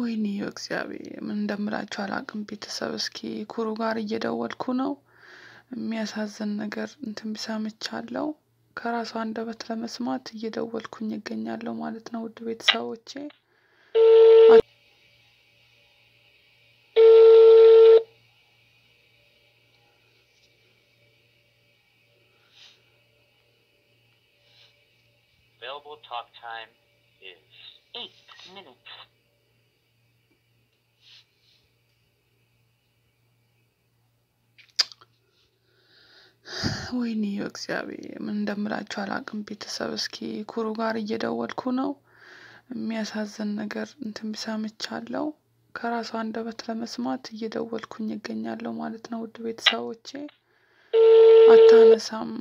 ወይኔ እግዚአብሔር ምን እንደምላችሁ አላቅም። ቤተሰብ እስኪ ኩሩ ጋር እየደወልኩ ነው። የሚያሳዝን ነገር እንትን ሰምቻለሁ። ከራሱ አንደበት ለመስማት እየደወልኩኝ ይገኛለሁ ማለት ነው ውድ ቤተሰቦቼ Available talk time is eight minutes. ወይኔ እግዚአብሔር ምን እንደምላችሁ አላቅም። ቤተሰብ እስኪ ኩሩ ጋር እየደወልኩ ነው። የሚያሳዝን ነገር እንትን ሰምቻለሁ። ከራሷ አንደበት ለመስማት እየደወልኩኝ ይገኛለሁ ማለት ነው። ውድ ቤተሰቦቼ አታነሳም።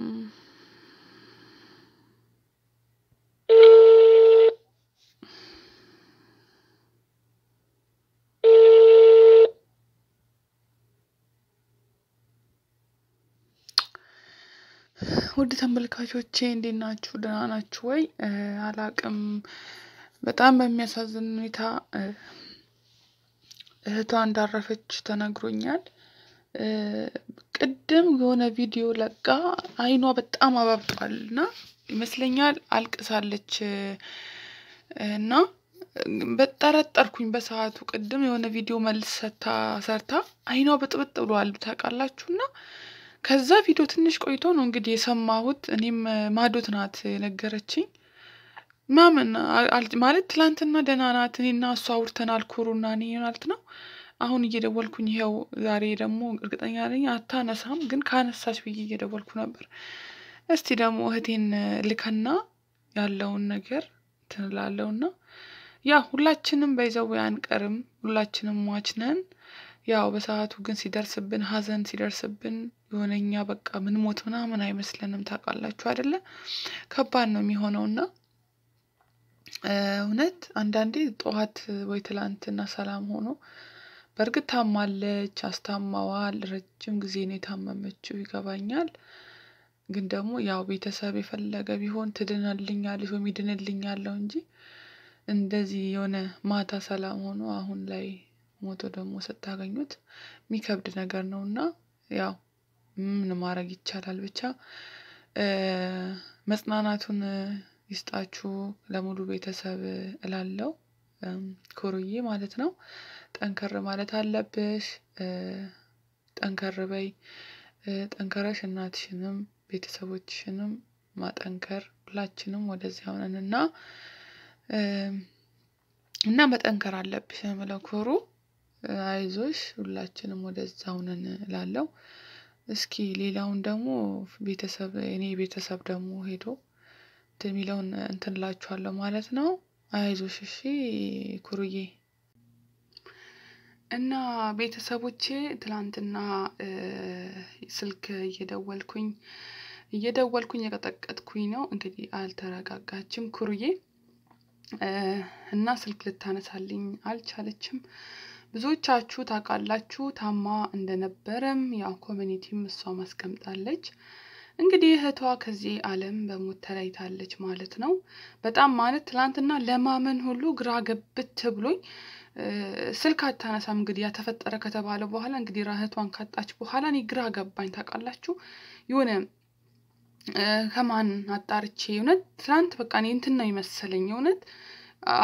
ውድ ተመልካቾቼ እንዴት ናችሁ? ደህና ናችሁ ወይ? አላቅም በጣም በሚያሳዝን ሁኔታ እህቷ እንዳረፈች ተነግሮኛል። ቅድም የሆነ ቪዲዮ ለቃ አይኗ በጣም አባብጧል እና ይመስለኛል አልቅሳለች እና በጠረጠርኩኝ በሰዓቱ ቅድም የሆነ ቪዲዮ መልስ ሰታ ሰርታ አይኗ በጥብጥ ብሏል ታውቃላችሁና ከዛ ቪዲዮ ትንሽ ቆይቶ ነው እንግዲህ የሰማሁት። እኔም ማዶት ናት የነገረችኝ ምናምን ማለት ትላንትና ደህና ናት፣ እኔና እሷ አውርተናል፣ ኩሩና እኔ ማለት ነው። አሁን እየደወልኩኝ ይኸው፣ ዛሬ ደግሞ እርግጠኛ ነኝ አታነሳም፣ ግን ካነሳች ብዬ እየደወልኩ ነበር። እስቲ ደግሞ እህቴን ልከና ያለውን ነገር ትንላለውና፣ ያ ሁላችንም በይዘው አንቀርም፣ ሁላችንም ሟች ነን። ያው በሰዓቱ ግን ሲደርስብን ሀዘን ሲደርስብን የሆነኛ በቃ ምን ሞት ምናምን አይመስለንም። ታውቃላችሁ አይደለ? ከባድ ነው የሚሆነውና እውነት አንዳንዴ ጠዋት ወይ ትላንትና ሰላም ሆኖ በእርግጥ ታማለች፣ አስታማዋል። ረጅም ጊዜ ነው የታመመችው ይገባኛል። ግን ደግሞ ያው ቤተሰብ የፈለገ ቢሆን ትድናልኛለች ወይም ይድንልኛለው እንጂ እንደዚህ የሆነ ማታ ሰላም ሆኖ አሁን ላይ ሞቶ ደግሞ ስታገኙት የሚከብድ ነገር ነው እና ያው ምን ማድረግ ይቻላል ብቻ መጽናናቱን ይስጣችሁ ለሙሉ ቤተሰብ እላለው ኩሩዬ ማለት ነው ጠንከር ማለት አለብሽ። ጠንከር በይ ጠንከረሽ እናትሽንም ቤተሰቦችሽንም ማጠንከር ሁላችንም ወደዚያ ሆነን እና እና መጠንከር አለብሽ ነው የምለው ኩሩ አይዞሽ ሁላችንም ወደዛው ነን እላለሁ። እስኪ ሌላውን ደግሞ ቤተሰብ እኔ ቤተሰብ ደግሞ ሄዶ እንትን የሚለውን እንትን ማለት ነው። አይዞሽ እሺ ኩሩዬ። እና ቤተሰቦቼ ትላንትና ስልክ እየደወልኩኝ እየደወልኩኝ የቀጠቀጥኩኝ ነው እንግዲህ አልተረጋጋችም ኩሩዬ እና ስልክ ልታነሳልኝ አልቻለችም። ብዙዎቻችሁ ታውቃላችሁ ታማ እንደነበረም ያው ኮሚኒቲም እሷ ማስቀምጣለች። እንግዲህ እህቷ ከዚህ ዓለም በሞት ተለይታለች ማለት ነው። በጣም ማለት ትላንትና ለማመን ሁሉ ግራ ገብት ብሎኝ ስልክ አታነሳም። እንግዲህ ያተፈጠረ ከተባለ በኋላ እንግዲህ እህቷን ካጣች በኋላ እኔ ግራ ገባኝ። ታውቃላችሁ የሆነ ከማን አጣርቼ እውነት ትላንት በቃ እኔ እንትን ነው ይመሰለኝ እውነት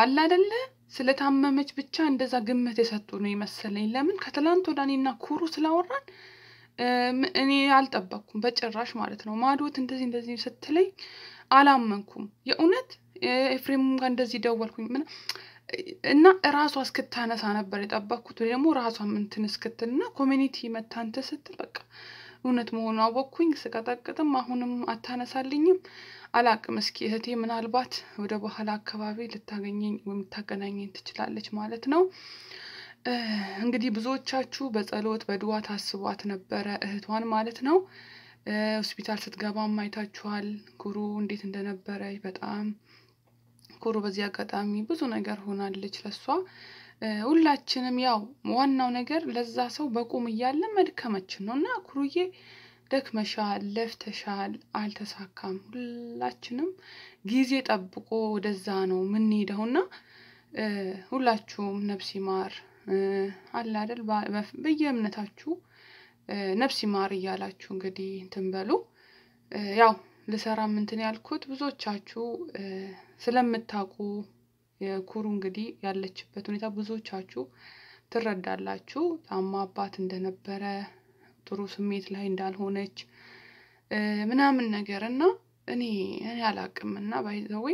አላደለ ስለታመመች ብቻ እንደዛ ግምት የሰጡ ነው የመሰለኝ። ለምን ከትላንት ወደ እኔና ኩሩ ስላወራን እኔ አልጠበቅኩም በጭራሽ ማለት ነው። ማዶት እንደዚህ እንደዚህ ስትለኝ አላመንኩም የእውነት ኤፍሬምም ጋር እንደዚህ ደወልኩኝ ምና እና ራሷ እስክታነሳ ነበር የጠበቅኩት፣ ወይ ደግሞ ራሷ ምንትን እስክትል እና ኮሚኒቲ መታንተ ስትል በቃ እውነት መሆኑ አወቅኩኝ። ስቀጠቅጥም አሁንም አታነሳልኝም። አላቅም። እስኪ እህቴ ምናልባት ወደ ባህል አካባቢ ልታገኘኝ ወይም ልታገናኘኝ ትችላለች ማለት ነው። እንግዲህ ብዙዎቻችሁ በጸሎት በድዋ ታስቧት ነበረ እህቷን ማለት ነው። ሆስፒታል ስትገባም አይታችኋል። ኩሩ እንዴት እንደነበረ በጣም ኩሩ በዚህ አጋጣሚ ብዙ ነገር ሆናለች ለሷ ሁላችንም ያው ዋናው ነገር ለዛ ሰው በቁም እያለ መድከመችን ነው እና ኩሩዬ ደክመሻል፣ ለፍተሻል፣ አልተሳካም። ሁላችንም ጊዜ ጠብቆ ወደዛ ነው የምንሄደው እና ሁላችሁም ነፍስ ይማር አለ አይደል በየእምነታችሁ ነፍስ ይማር እያላችሁ እንግዲህ እንትን በሉ። ያው ልሰራ ምንትን ያልኩት ብዙዎቻችሁ ስለምታውቁ የኩሩ እንግዲህ ያለችበት ሁኔታ ብዙዎቻችሁ ትረዳላችሁ። ታማ አባት እንደነበረ ጥሩ ስሜት ላይ እንዳልሆነች ምናምን ነገር እና እኔ እኔ አላቅም እና ባይዘዌ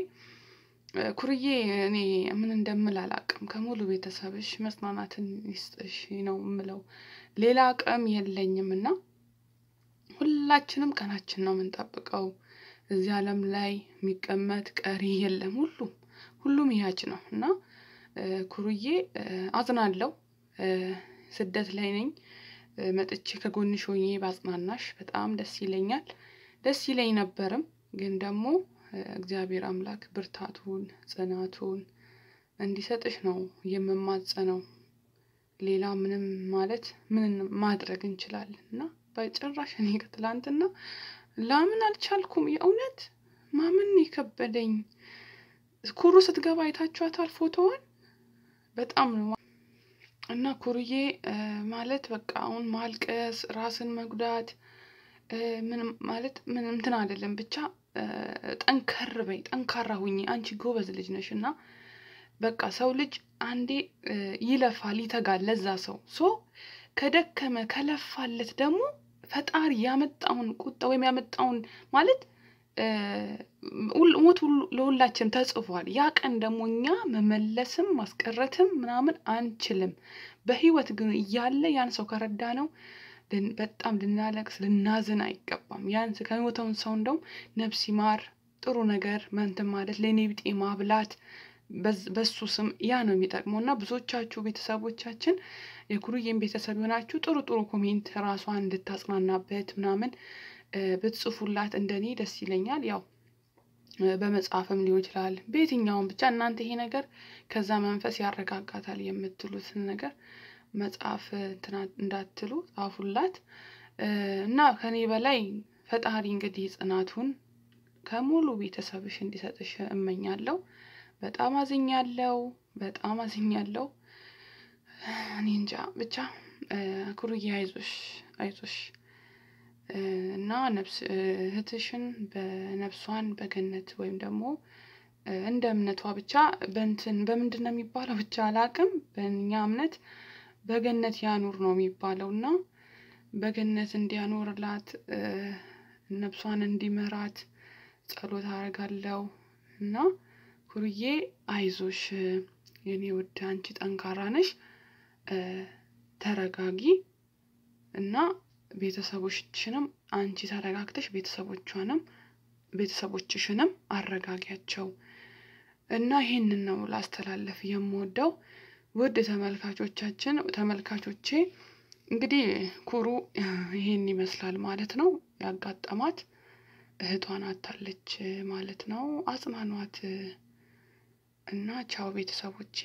ኩርዬ እኔ ምን እንደምል አላቅም። ከሙሉ ቤተሰብሽ መጽናናትን ይስጥሽ ነው የምለው። ሌላ አቅም የለኝም እና ሁላችንም ቀናችን ነው የምንጠብቀው። እዚህ ዓለም ላይ የሚቀመጥ ቀሪ የለም ሁሉ ሁሉም ይህች ነው እና ኩሩዬ አዝናለው። ስደት ላይ ነኝ። መጥቼ ከጎንሽ ሆኜ ባጽናናሽ በጣም ደስ ይለኛል። ደስ ይለኝ ነበርም ግን ደግሞ እግዚአብሔር አምላክ ብርታቱን ጽናቱን እንዲሰጥሽ ነው የምማጸነው። ሌላ ምንም ማለት ምን ማድረግ እንችላለን? እና በጭራሽ እኔ ከትላንትና ላምን አልቻልኩም። የእውነት ማምን የከበደኝ ኩሩ ስትገባ አይታችኋታል ፎቶውን በጣም ነው እና ኩሩዬ ማለት በቃ አሁን ማልቀስ ራስን መጉዳት ምንም ማለት ምን እንትን አይደለም። ብቻ ጠንከር በይ ጠንካራ ሁኚ፣ አንቺ ጎበዝ ልጅ ነሽ። እና በቃ ሰው ልጅ አንዴ ይለፋል ይተጋል ለዛ ሰው ሶ ከደከመ ከለፋለት ደግሞ ፈጣሪ ያመጣውን ቁጣ ወይም ያመጣውን ማለት ሞት ለሁላችን ተጽፏል። ያ ቀን ደግሞ እኛ መመለስም ማስቀረትም ምናምን አንችልም። በህይወት ግን እያለ ያን ሰው ከረዳ ነው በጣም ልናለቅስ ልናዝን አይገባም። ያን ከሞተውን ሰው እንደውም ነፍስ ይማር ጥሩ ነገር መንትን ማለት ለእኔ ብጤ ማብላት በሱ ስም ያ ነው የሚጠቅመው። እና ብዙዎቻችሁ ቤተሰቦቻችን የኩሩዬን ቤተሰብ የሆናችሁ ጥሩ ጥሩ ኮሜንት ራሷን እንድታጽናናበት ምናምን ብትጽፉላት እንደኔ ደስ ይለኛል ያው በመጽሐፍም ሊሆን ይችላል። በየትኛውም ብቻ እናንተ ይሄ ነገር ከዛ መንፈስ ያረጋጋታል የምትሉትን ነገር መጽሐፍ እንዳትሉ ጻፉላት እና ከኔ በላይ ፈጣሪ እንግዲህ ጽናቱን ከሙሉ ቤተሰብሽ እንዲሰጥሽ እመኛለሁ። በጣም አዝኛለሁ፣ በጣም አዝኛለሁ። እኔ እንጃ ብቻ ኩሩዬ አይዞሽ፣ አይዞሽ። እና እህትሽን በነፍሷን በገነት ወይም ደግሞ እንደ እምነቷ ብቻ በእንትን በምንድን ነው የሚባለው ብቻ አላቅም። በእኛ እምነት በገነት ያኑር ነው የሚባለው እና በገነት እንዲያኖርላት ነፍሷን እንዲመራት ጸሎት አደርጋለሁ እና ኩርዬ አይዞሽ የኔ ውድ አንቺ ጠንካራ ነሽ፣ ተረጋጊ እና ቤተሰቦችንም አንቺ ተረጋግተሽ ቤተሰቦቿንም ቤተሰቦችሽንም አረጋጊያቸው እና ይህንን ነው ላስተላለፍ የምወደው። ውድ ተመልካቾቻችን ተመልካቾቼ እንግዲህ ኩሩ ይሄን ይመስላል ማለት ነው። ያጋጠማት እህቷን አታለች ማለት ነው። አጽናኗት እና ቻው ቤተሰቦቼ።